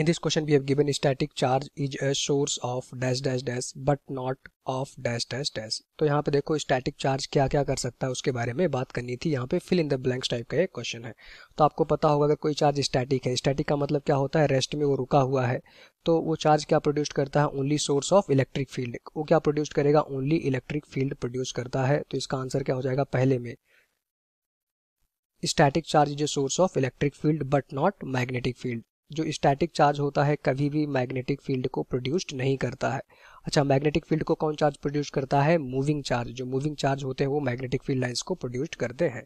in this question we have given static charge is a source of dash dash dash but not of dash dash dash तो यहाँ पे देखो static charge क्या क्या कर सकता है उसके बारे में बात करनी थी यहाँ पे fill in the blanks type का एक क्वेश्चन है तो आपको पता होगा अगर कोई चार्ज स्टैटिक है स्टैटिक का मतलब क्या होता है रेस्ट में वो रुका हुआ है तो वो चार्ज क्या प्रोड्यूस करता है only source of electric field वो क्या प्रोड्यूस करेगा ओनली इलेक्ट्रिक फील्ड प्रोड्यूस करता है तो इसका आंसर क्या हो जाएगा पहले में static charge is a source of electric field but not magnetic field जो स्टैटिक चार्ज होता है कभी भी मैग्नेटिक फील्ड को प्रोड्यूस्ड नहीं करता है अच्छा मैग्नेटिक फील्ड को कौन चार्ज प्रोड्यूस करता है मूविंग चार्ज जो मूविंग चार्ज होते हैं वो मैग्नेटिक फील्ड लाइंस को प्रोड्यूस्ड करते हैं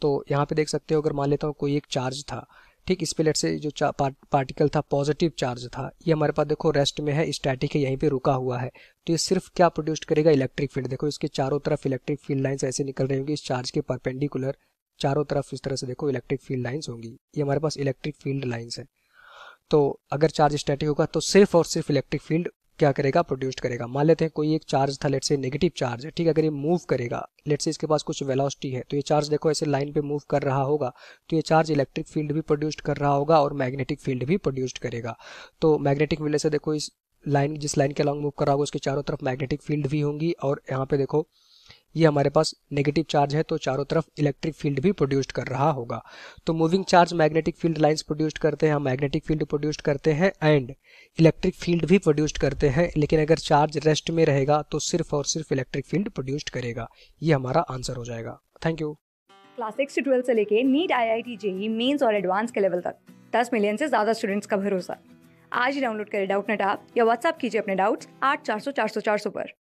तो यहाँ पे देख सकते हो अगर मान लेता हूँ कोई एक चार्ज था ठीक इस पे लेट से जो पार्टिकल था पॉजिटिव चार्ज था ये हमारे पास देखो रेस्ट में है स्टैटिक है यहीं पे रुका हुआ है तो ये सिर्फ क्या प्रोड्यूस करेगा इलेक्ट्रिक फील्ड देखो इसके चारों तरफ इलेक्ट्रिक फील्ड लाइन्स ऐसे निकल रही होंगी इस चार्ज के परपेंडिकुलर चारों तरफ इस तरह से देखो इलेक्ट्रिक फील्ड लाइन्स होंगी ये हमारे पास इलेक्ट्रिक फील्ड लाइन्स है तो अगर चार्ज स्टैटिक होगा तो सिर्फ और सिर्फ इलेक्ट्रिक फील्ड क्या करेगा प्रोड्यूस करेगा मान लेते हैं कोई एक चार्ज था लेट से नेगेटिव चार्ज है ठीक अगर ये मूव करेगा लेट से इसके पास कुछ वेलोसिटी है तो ये चार्ज देखो ऐसे लाइन पे मूव कर रहा होगा तो ये चार्ज इलेक्ट्रिक फील्ड भी प्रोड्यूस कर रहा होगा और मैग्नेटिक फील्ड भी प्रोड्यूस करेगा तो मैग्नेटिक फील्ड से देखो इस लाइन जिस लाइन के अलॉन्ग मूव कर रहा होगा उसके चारों तरफ मैग्नेटिक फील्ड भी होंगी और यहाँ पे देखो ये हमारे पास नेगेटिव चार्ज है तो चारों तरफ इलेक्ट्रिक फील्ड भी प्रोड्यूस्ड कर रहा होगा तो moving charge magnetic field lines produced करते हैं हम मैग्नेटिक फील्ड प्रोड्यूस्ड करते हैं एंड इलेक्ट्रिक फील्ड भी प्रोड्यूस्ड करते हैं लेकिन अगर चार्ज रेस्ट में रहेगा तो सिर्फ और सिर्फ इलेक्ट्रिक फील्ड प्रोड्यूस्ड करेगा ये हमारा आंसर हो जाएगा थैंक यू क्लास सिक्स से ट्वेल्थ से लेके NEET I I T JEE mains और एडवांस के लेवल तक दस मिलियन से ज्यादा स्टूडेंट्स का भरोसा आज ही डाउनलोड करें डाउट नेट आप या व्हाट्सअप कीजिए अपने डाउट्स आठ चार सौ चार सौ चार सौ पर